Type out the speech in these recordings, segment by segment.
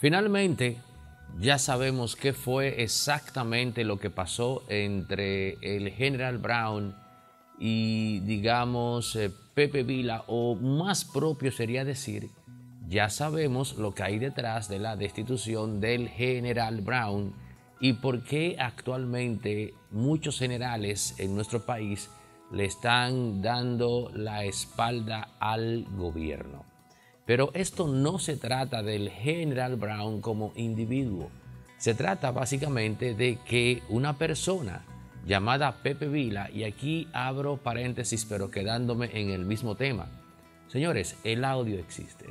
Finalmente, ya sabemos qué fue exactamente lo que pasó entre el general Brown y, digamos, eh, Pepe Vila, o más propio sería decir, ya sabemos lo que hay detrás de la destitución del general Brown y por qué actualmente muchos generales en nuestro país le están dando la espalda al gobierno. Pero esto no se trata del General Brown como individuo. Se trata básicamente de que una persona llamada Pepe Vila, y aquí abro paréntesis pero quedándome en el mismo tema. Señores, el audio existe.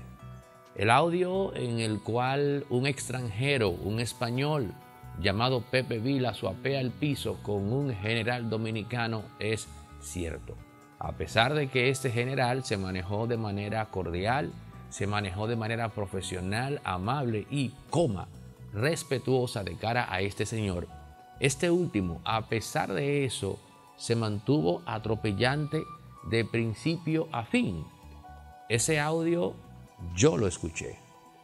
El audio en el cual un extranjero, un español llamado Pepe Vila suapea el piso con un general dominicano es cierto. A pesar de que este general se manejó de manera cordial, se manejó de manera profesional, amable y, coma, respetuosa de cara a este señor. Este último, a pesar de eso, se mantuvo atropellante de principio a fin. Ese audio yo lo escuché.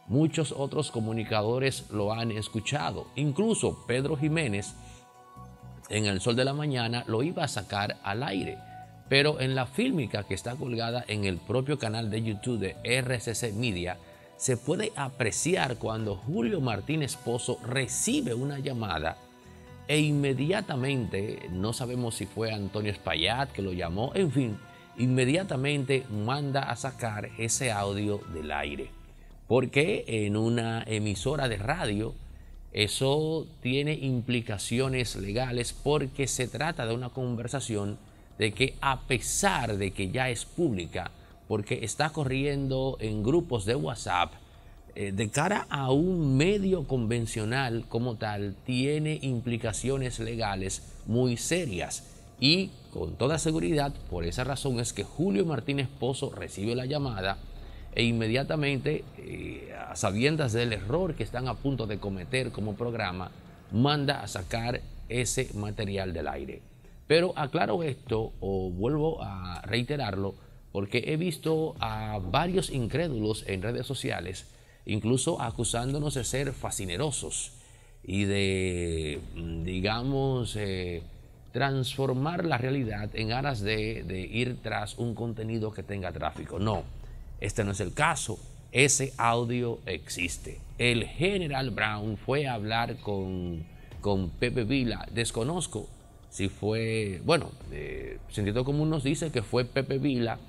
Muchos otros comunicadores lo han escuchado. Incluso Pedro Jiménez en el sol de la mañana lo iba a sacar al aire pero en la fílmica que está colgada en el propio canal de YouTube de RCC Media, se puede apreciar cuando Julio Martínez Pozo recibe una llamada e inmediatamente, no sabemos si fue Antonio Espaillat que lo llamó, en fin, inmediatamente manda a sacar ese audio del aire. Porque en una emisora de radio eso tiene implicaciones legales porque se trata de una conversación de que a pesar de que ya es pública, porque está corriendo en grupos de WhatsApp, eh, de cara a un medio convencional como tal, tiene implicaciones legales muy serias. Y con toda seguridad, por esa razón es que Julio Martínez Pozo recibe la llamada e inmediatamente, eh, a sabiendas del error que están a punto de cometer como programa, manda a sacar ese material del aire. Pero aclaro esto o vuelvo a reiterarlo porque he visto a varios incrédulos en redes sociales, incluso acusándonos de ser fascinerosos y de, mm, digamos, eh, transformar la realidad en aras de, ir tras un contenido que tenga tráfico. No, este no es el caso. Ese audio existe. El general Brown fue a hablar con, con Pepe Vila. Desconozco si fue, bueno, Sentido eh, Común nos dice que fue Pepe Vila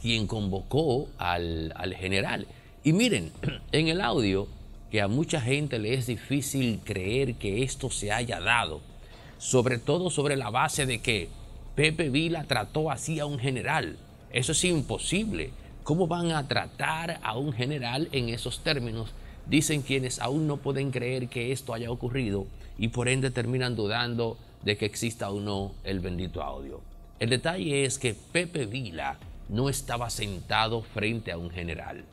quien convocó al, al general. Y miren, en el audio, que a mucha gente le es difícil creer que esto se haya dado, sobre todo sobre la base de que Pepe Vila trató así a un general. Eso es imposible. ¿Cómo van a tratar a un general en esos términos? Dicen quienes aún no pueden creer que esto haya ocurrido y por ende terminan dudando de que exista o no el bendito audio. El detalle es que Pepe Vila no estaba sentado frente a un general.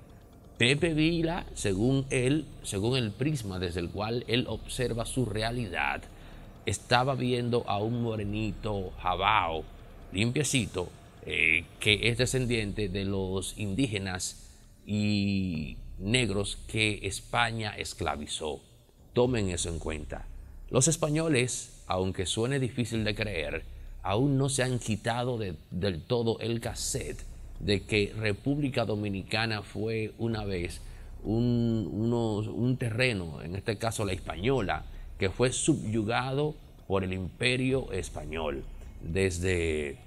Pepe Vila, según él, según el prisma desde el cual él observa su realidad, estaba viendo a un morenito jabao, limpiecito, eh, que es descendiente de los indígenas y negros que España esclavizó. Tomen eso en cuenta. Los españoles, aunque suene difícil de creer, aún no se han quitado del todo el cassette de que República Dominicana fue una vez un, un terreno, en este caso la española, que fue subyugado por el imperio español. Desde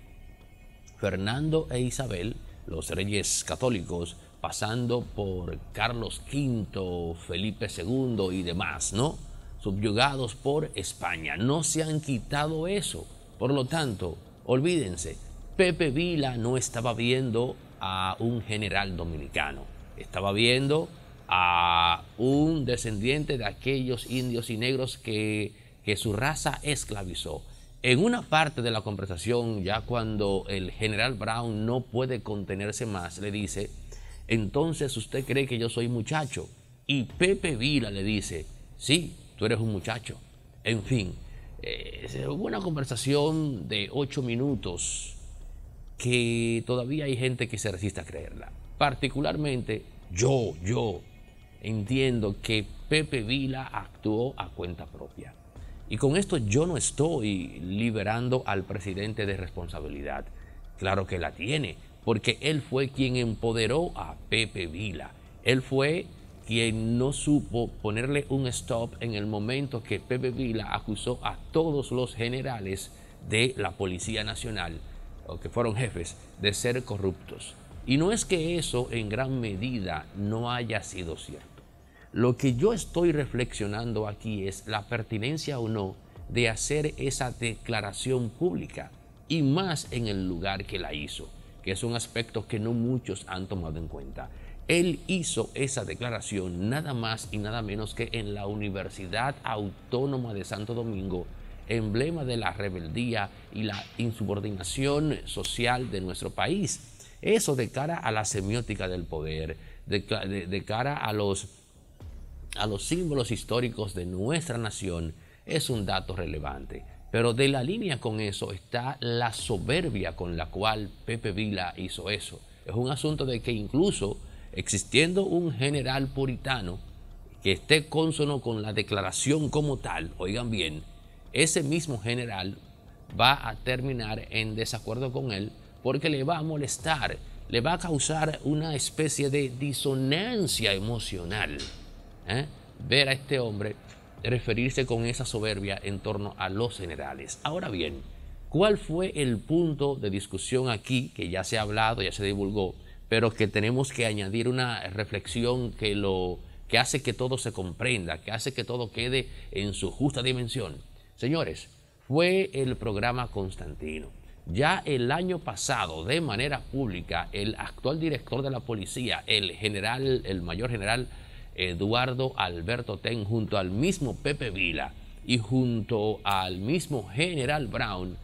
Fernando e Isabel, los reyes católicos, pasando por Carlos V, Felipe II y demás, ¿no? subyugados por España. No se han quitado eso. Por lo tanto, olvídense, Pepe Vila no estaba viendo a un general dominicano, estaba viendo a un descendiente de aquellos indios y negros que, que su raza esclavizó. En una parte de la conversación, ya cuando el general Brown no puede contenerse más, le dice, entonces usted cree que yo soy muchacho. Y Pepe Vila le dice, sí, tú eres un muchacho. En fin, eh, hubo una conversación de ocho minutos que todavía hay gente que se resiste a creerla. Particularmente yo, yo entiendo que Pepe Vila actuó a cuenta propia. Y con esto yo no estoy liberando al presidente de responsabilidad. Claro que la tiene, porque él fue quien empoderó a Pepe Vila. Él fue quien no supo ponerle un stop en el momento que Pepe Vila acusó a todos los generales de la Policía Nacional, o que fueron jefes, de ser corruptos. Y no es que eso en gran medida no haya sido cierto. Lo que yo estoy reflexionando aquí es la pertinencia o no de hacer esa declaración pública y más en el lugar que la hizo, que es un aspecto que no muchos han tomado en cuenta. Él hizo esa declaración nada más y nada menos que en la Universidad Autónoma de Santo Domingo, emblema de la rebeldía y la insubordinación social de nuestro país. Eso de cara a la semiótica del poder, de, cara a los, a los símbolos históricos de nuestra nación, es un dato relevante. Pero de la línea con eso está la soberbia con la cual Pepe Vila hizo eso. Es un asunto de que incluso existiendo un general puritano que esté consono con la declaración como tal, oigan bien, ese mismo general va a terminar en desacuerdo con él porque le va a molestar, le va a causar una especie de disonancia emocional. ¿eh? Ver a este hombre referirse con esa soberbia en torno a los generales. Ahora bien, ¿cuál fue el punto de discusión aquí que ya se ha hablado, ya se divulgó? pero que tenemos que añadir una reflexión que, lo, que hace que todo se comprenda, que hace que todo quede en su justa dimensión. Señores, fue el programa Constantino. Ya el año pasado, de manera pública, el actual director de la policía, el general, el mayor general Eduardo Alberto Ten, junto al mismo Pepe Vila y junto al mismo general Brown,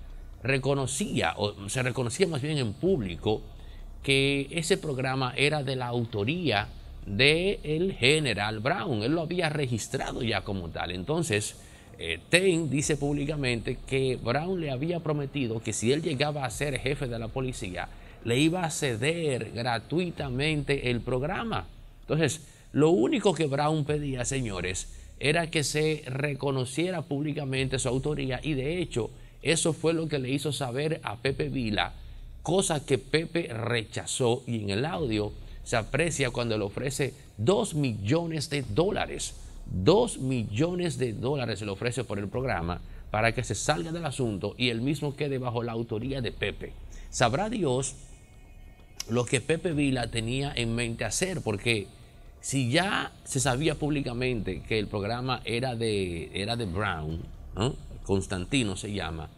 reconocía, o se reconocía más bien en público, que ese programa era de la autoría del el general Brown. Él lo había registrado ya como tal. Entonces, eh, dice públicamente que Brown le había prometido que si él llegaba a ser jefe de la policía, le iba a ceder gratuitamente el programa. Entonces, lo único que Brown pedía, señores, era que se reconociera públicamente su autoría y de hecho, eso fue lo que le hizo saber a Pepe Vila cosa que Pepe rechazó y en el audio se aprecia cuando le ofrece 2 millones de dólares. 2 millones de dólares se le ofrece por el programa para que se salga del asunto y el mismo quede bajo la autoría de Pepe. Sabrá Dios lo que Pepe Vila tenía en mente hacer, porque si ya se sabía públicamente que el programa era de, era de Brown, Constantino se llama,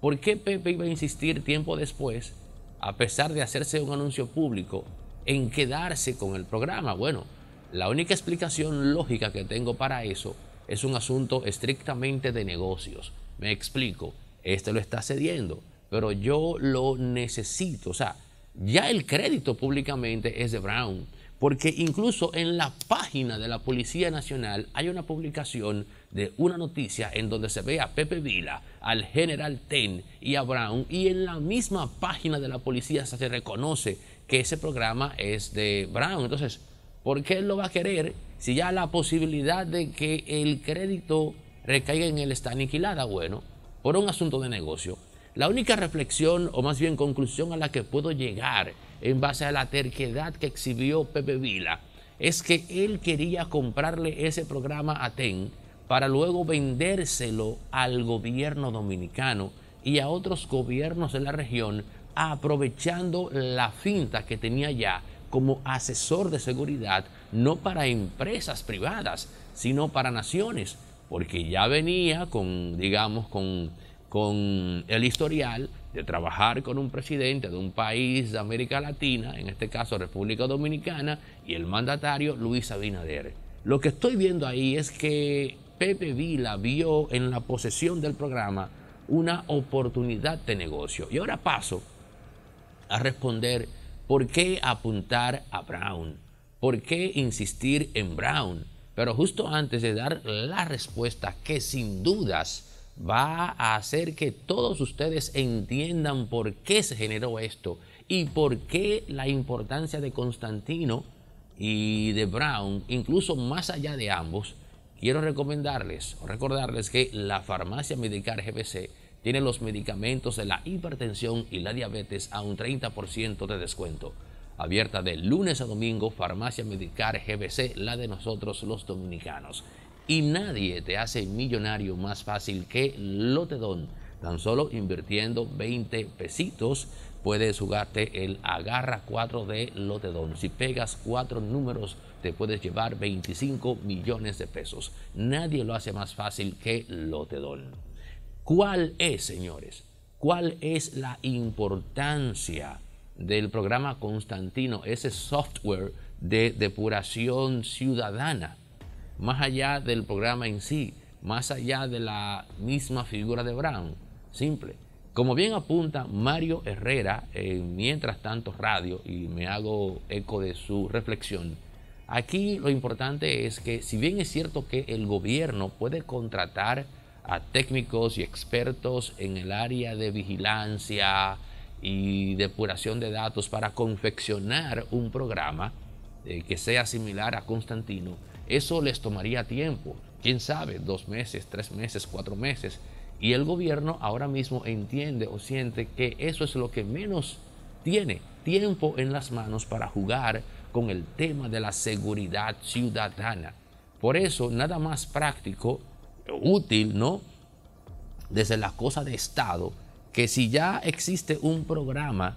¿por qué Pepe iba a insistir tiempo después a pesar de hacerse un anuncio público, en quedarse con el programa. Bueno, la única explicación lógica que tengo para eso es un asunto estrictamente de negocios. Me explico, este lo está cediendo, pero yo lo necesito. O sea, ya el crédito públicamente es de Brown porque incluso en la página de la Policía Nacional hay una publicación de una noticia en donde se ve a Pepe Vila, al general Ten y a Brown, y en la misma página de la policía se reconoce que ese programa es de Brown. Entonces, ¿por qué él lo va a querer si ya la posibilidad de que el crédito recaiga en él está aniquilada? Bueno, por un asunto de negocio. La única reflexión o más bien conclusión a la que puedo llegar en base a la terquedad que exhibió Pepe Vila, es que él quería comprarle ese programa a TEN para luego vendérselo al gobierno dominicano y a otros gobiernos de la región, aprovechando la finta que tenía ya como asesor de seguridad, no para empresas privadas, sino para naciones, porque ya venía con, digamos, con, con el historial de trabajar con un presidente de un país de América Latina, en este caso República Dominicana, y el mandatario Luis Abinader. Lo que estoy viendo ahí es que Pepe Vila vio en la posesión del programa una oportunidad de negocio. Y ahora paso a responder por qué apuntar a Brown, por qué insistir en Brown. Pero justo antes de dar la respuesta que sin dudas va a hacer que todos ustedes entiendan por qué se generó esto y por qué la importancia de Constantino y de Brown, incluso más allá de ambos, quiero recomendarles o recordarles que la farmacia Medical GBC tiene los medicamentos de la hipertensión y la diabetes a un 30% de descuento. Abierta de lunes a domingo, farmacia Medical GBC, la de nosotros los dominicanos. Y nadie te hace millonario más fácil que Lotedón. Tan solo invirtiendo 20 pesitos puedes jugarte el agarra 4 de Lotedón. Si pegas cuatro números te puedes llevar 25 millones de pesos. Nadie lo hace más fácil que Lotedón. ¿Cuál es, señores? ¿Cuál es la importancia del programa Constantino, ese software de depuración ciudadana? más allá del programa en sí, más allá de la misma figura de Brown. Simple. Como bien apunta Mario Herrera, mientras tanto radio, y me hago eco de su reflexión, aquí lo importante es que si bien es cierto que el gobierno puede contratar a técnicos y expertos en el área de vigilancia y depuración de datos para confeccionar un programa eh, que sea similar a Constantino, eso les tomaría tiempo, quién sabe, dos meses, tres meses, cuatro meses. Y el gobierno ahora mismo entiende o siente que eso es lo que menos tiene tiempo en las manos para jugar con el tema de la seguridad ciudadana. Por eso, nada más práctico, útil, ¿no? Desde la cosa de Estado, que si ya existe un programa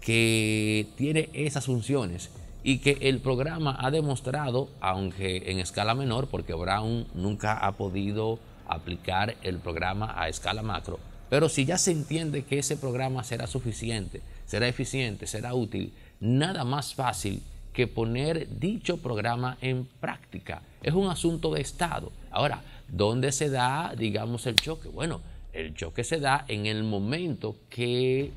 que tiene esas funciones, y que el programa ha demostrado, aunque en escala menor, porque Brown nunca ha podido aplicar el programa a escala macro, pero si ya se entiende que ese programa será suficiente, será eficiente, será útil, nada más fácil que poner dicho programa en práctica. Es un asunto de Estado. Ahora, ¿dónde se da, digamos, el choque? Bueno, el choque se da en el momento que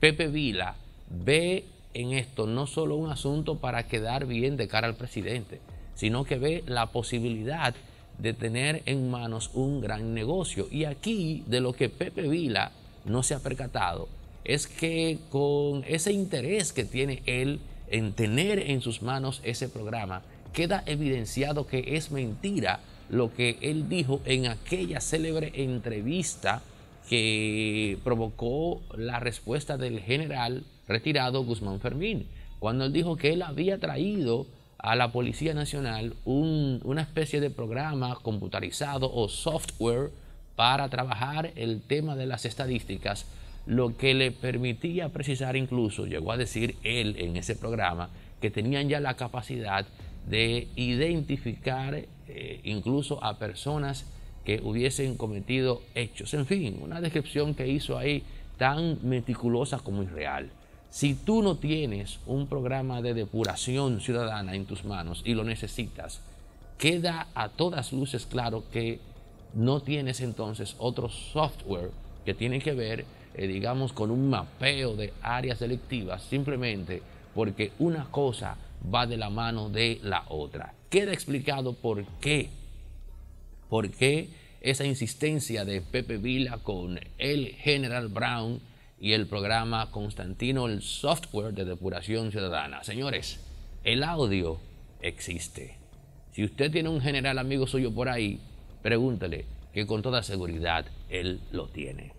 Pepe Vila ve en esto no solo un asunto para quedar bien de cara al presidente, sino que ve la posibilidad de tener en manos un gran negocio. Y aquí de lo que Pepe Vila no se ha percatado es que con ese interés que tiene él en tener en sus manos ese programa, queda evidenciado que es mentira lo que él dijo en aquella célebre entrevista que provocó la respuesta del general retirado Guzmán Fermín, cuando él dijo que él había traído a la Policía Nacional una especie de programa computarizado o software para trabajar el tema de las estadísticas, lo que le permitía precisar incluso, llegó a decir él en ese programa, que tenían ya la capacidad de identificar eh, incluso a personas que hubiesen cometido hechos. En fin, una descripción que hizo ahí tan meticulosa como irreal. Si tú no tienes un programa de depuración ciudadana en tus manos y lo necesitas, queda a todas luces claro que no tienes entonces otro software que tiene que ver, eh, digamos, con un mapeo de áreas selectivas, simplemente porque una cosa va de la mano de la otra. Queda explicado por qué, por qué esa insistencia de Pepe Vila con el general Brown y el programa Constantino, el software de depuración ciudadana. Señores, el audio existe. Si usted tiene un general amigo suyo por ahí, pregúntele que con toda seguridad él lo tiene.